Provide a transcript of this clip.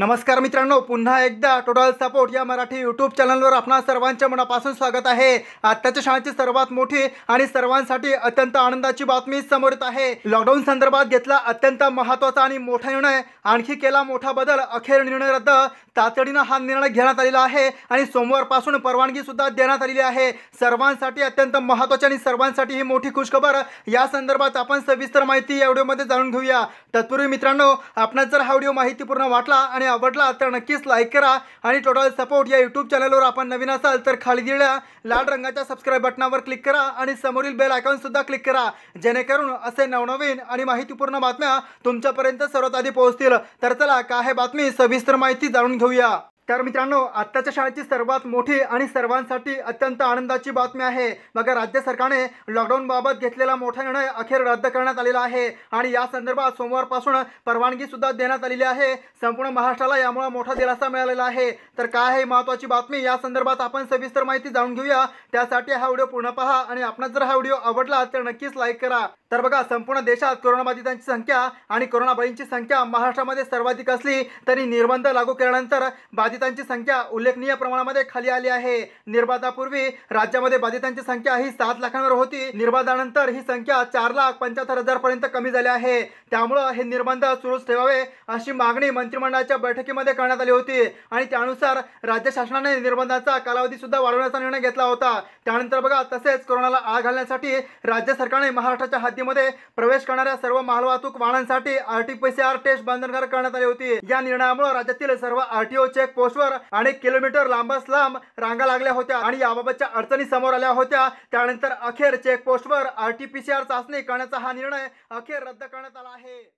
नमस्कार मित्रांनो पुन्हा एकदा टोटल सपोर्ट या मराठी यूट्यूब चॅनलवर आपणा सर्वांच्या मनापासून स्वागत आहे आत्ताच्या शाळेची सर्वात मोठी आणि सर्वांसाठी अत्यंत आनंदाची बातमी समोर येत आहे लॉकडाऊन संदर्भात घेतला अत्यंत महत्वाचा आणि मोठा निर्णय आणखी केला मोठा बदल अखेर निर्णय रद्द तातडीनं हा निर्णय घेण्यात आलेला आहे आणि सोमवारपासून परवानगी सुद्धा देण्यात आलेली आहे सर्वांसाठी अत्यंत महत्वाची आणि सर्वांसाठी ही मोठी खुशखबर या संदर्भात आपण सविस्तर माहिती या व्हिडिओमध्ये जाणून घेऊया तत्पूर्वी मित्रांनो आपणास जर हा व्हिडिओ माहितीपूर्ण वाटला आणि आवडला तर नक्कीच लाईक करा आणि टोटल सपोर्ट या यूट्यूब चॅनलवर आपण नवीन असाल तर खाली दिलेल्या लाल रंगाच्या सबस्क्राईब बटनावर क्लिक करा आणि समोरील बेल आयकॉनसुद्धा क्लिक करा जेणेकरून असे नवनवीन आणि माहितीपूर्ण बातम्या तुमच्यापर्यंत सर्वात आधी पोहोचतील तर चला काय बातमी सविस्तर माहिती जाणून घेऊया तर मित्रांनो आत्ताच्या शाळेची सर्वात मोठी आणि सर्वांसाठी अत्यंत आनंदाची बातमी आहे बघा राज्य सरकारने लॉकडाऊनबाबत घेतलेला मोठा निर्णय अखेर रद्द करण्यात आलेला आहे आणि या संदर्भात सोमवारपासून परवानगी सुद्धा देण्यात आलेली आहे संपूर्ण महाराष्ट्राला यामुळे मोठा दिलासा मिळालेला आहे तर काय आहे महत्त्वाची बातमी या संदर्भात आपण सविस्तर माहिती जाणून घेऊया त्यासाठी हा व्हिडिओ पूर्ण पहा आणि आपण जर हा व्हिडिओ आवडला तर नक्कीच लाईक करा तर बघा संपूर्ण देशात कोरोनाबाधितांची संख्या आणि बळींची संख्या महाराष्ट्रामध्ये सर्वाधिक असली तरी निर्बंध लागू केल्यानंतर बाधित बाधितांची संख्या उल्लेखनीय प्रमाणामध्ये खाली आली आहे निर्बाधापूर्वी राज्यामध्ये बाधितांची संख्या ही सात लाखांवर होती निर्बाधानंतर ही संख्या चार लाख पंच्याहत्तर हजार पर्यंत कमी झाली आहे त्यामुळे हे निर्बंध सुरूच ठेवावे अशी मागणी मंत्रिमंडळाच्या बैठकीमध्ये करण्यात आली होती आणि त्यानुसार राज्य शासनाने निर्बंधाचा कालावधी सुद्धा वाढवण्याचा निर्णय घेतला होता त्यानंतर बघा तसेच कोरोनाला आळ घालण्यासाठी राज्य सरकारने महाराष्ट्राच्या हद्दीमध्ये प्रवेश करणाऱ्या सर्व मालवाहतूक वाहनांसाठी आरटीपीसीआर टेस्ट बंधनकारक करण्यात आली होती या निर्णयामुळे राज्यातील सर्व आरटीओ चेक पोस्ट कोसवर अनेक किलोमीटर लांबच लांब रांगा लागल्या होत्या आणि याबाबतच्या अडचणी समोर आल्या होत्या त्यानंतर अखेर चेकपोस्टवर R T P C R चाचणी करण्याचा हा निर्णय अखेर रद्द करण्यात आला आहे